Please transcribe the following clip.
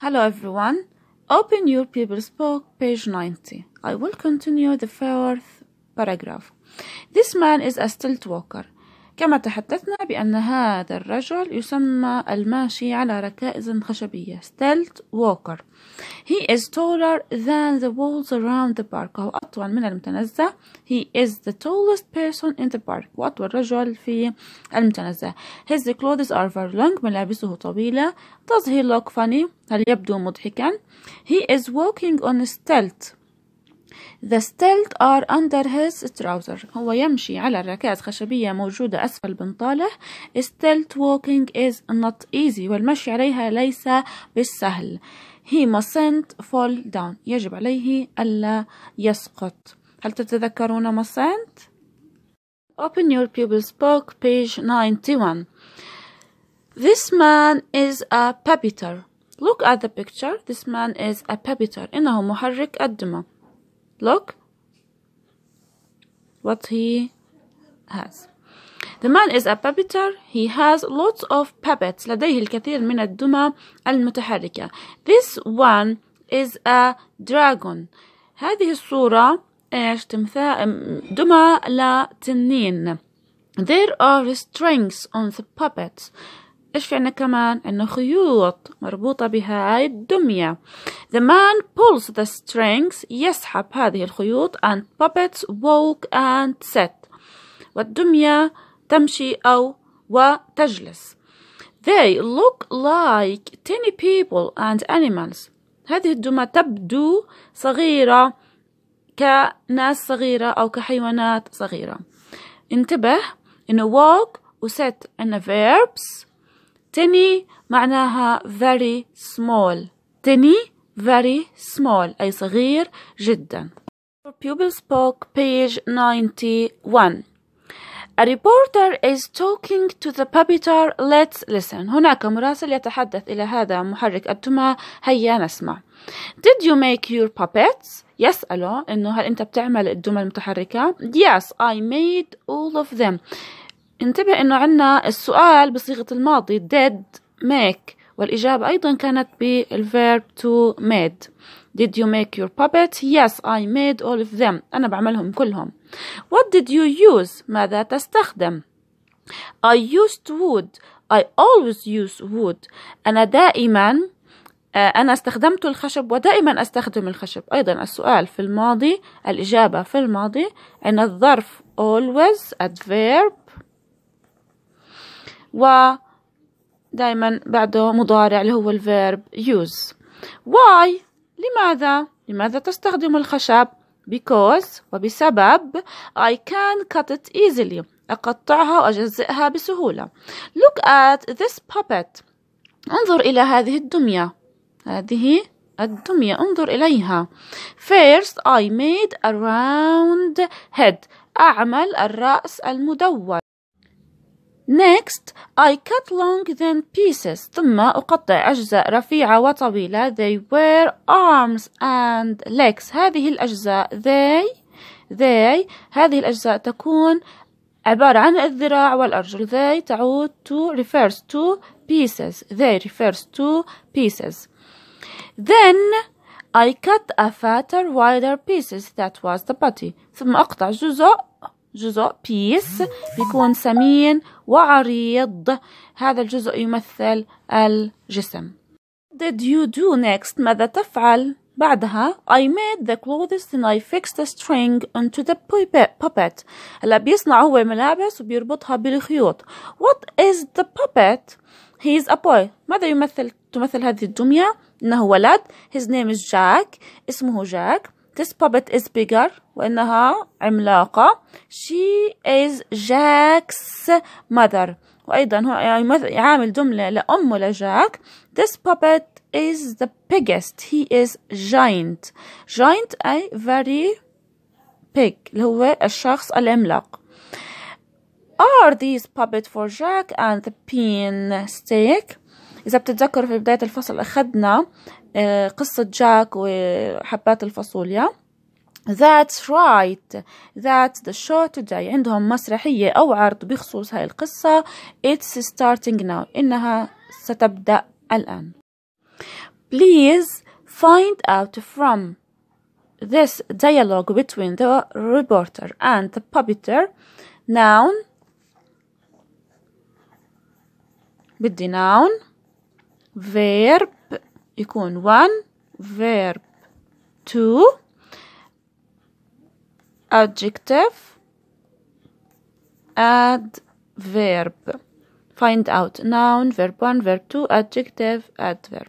Hello everyone, open your book, page 90. I will continue the fourth paragraph. This man is a stilt walker. كما تحدثنا بأن هذا الرجل يسمى الماشي على ركائز خشبية ستيلت walker he is taller than the walls around the park هو أطول من المتنزه he is the tallest person in the park وأطول رجل في المتنزه his clothes are very long ملابسه طويلة does he look funny هل يبدو مضحكا he is walking on stilts The stilt are under his trouser هو يمشي على الركائز خشبية موجودة أسفل بنطاله Stilt walking is not easy والمشي عليها ليس بالسهل He mustn't fall down يجب عليه ألا يسقط هل تتذكرون mustn't؟ Open your pupil's book page 91 This man is a puppeteer Look at the picture. This man is a puppeteer. إنه محرك الدمى. Look what he has. The man is a puppeteer. He has lots of puppets. لديه الكثير من الدمى المتحركة. This one is a dragon. هذه الصورة إيش تمثال دمى لتنين. There are strings on the puppets. إيش في عنا كمان؟ عنا خيوط مربوطة بهاي الدمية The man pulls the strings يسحب هذه الخيوط and puppets walk and sit والدمية تمشي أو وتجلس They look like tiny people and animals هذه الدمى تبدو صغيرة كناس صغيرة أو كحيوانات صغيرة انتبه إنه walk وست عنا verbs tiny معناها very small tiny very small أي صغير جدا pupil spoke page 91 A reporter is talking to the puppeteer. Let's listen. هناك مراسل يتحدث إلى هذا محرك التمة. هيا نسمع. Did you make your puppets? يسأله إنه هل أنت بتعمل الدمى المتحركة؟ Yes, I made all of them. انتبه انه عندنا السؤال بصيغة الماضي did make والإجابة أيضا كانت بالverb to made Did you make your puppet? Yes, I made all of them أنا بعملهم كلهم What did you use? ماذا تستخدم؟ I used wood I always use wood أنا دائما آه، أنا استخدمت الخشب ودائما أستخدم الخشب أيضا السؤال في الماضي الإجابة في الماضي عندنا الظرف always adverb ودائما بعده مضارع اللي هو الفيرب use why لماذا لماذا تستخدم الخشب because وبسبب I can cut it easily أقطعها وأجزئها بسهولة look at this puppet انظر إلى هذه الدمية هذه الدمية انظر إليها first I made a round head أعمل الرأس المدور Next, I cut long thin pieces ثم أقطع أجزاء رفيعة وطويلة They were arms and legs هذه الأجزاء they they هذه الأجزاء تكون عبارة عن الذراع والأرجل they تعود to refers to pieces they refers to pieces then I cut a fatter wider pieces that was the body ثم أقطع جزء جزء بيس بيكون سمين وعريض هذا الجزء يمثل الجسم did you do next ماذا تفعل بعدها I made the clothes and I fixed the string onto the puppet هلا بيصنع هو ملابس وبيربطها بالخيوط What is the puppet? He is a boy ماذا يمثل تمثل هذه الدمية؟ إنه ولد His name is Jack اسمه Jack This puppet is bigger وإنها عملاقة she is Jack's mother وأيضا هو يعامل جملة لأمه لجاك This puppet is the biggest he is giant giant أي very big اللي هو الشخص العملاق Are these puppets for Jack and the pin stick إذا بتتذكروا في بداية الفصل أخذنا قصة جاك وحبات الفاصوليا That's right That's the show today عندهم مسرحية أو عرض بخصوص هاي القصة It's starting now إنها ستبدأ الآن Please find out from this dialogue between the reporter and the puppeteer noun بدي noun verb يكون one verb two adjective adverb find out noun verb one verb two adjective adverb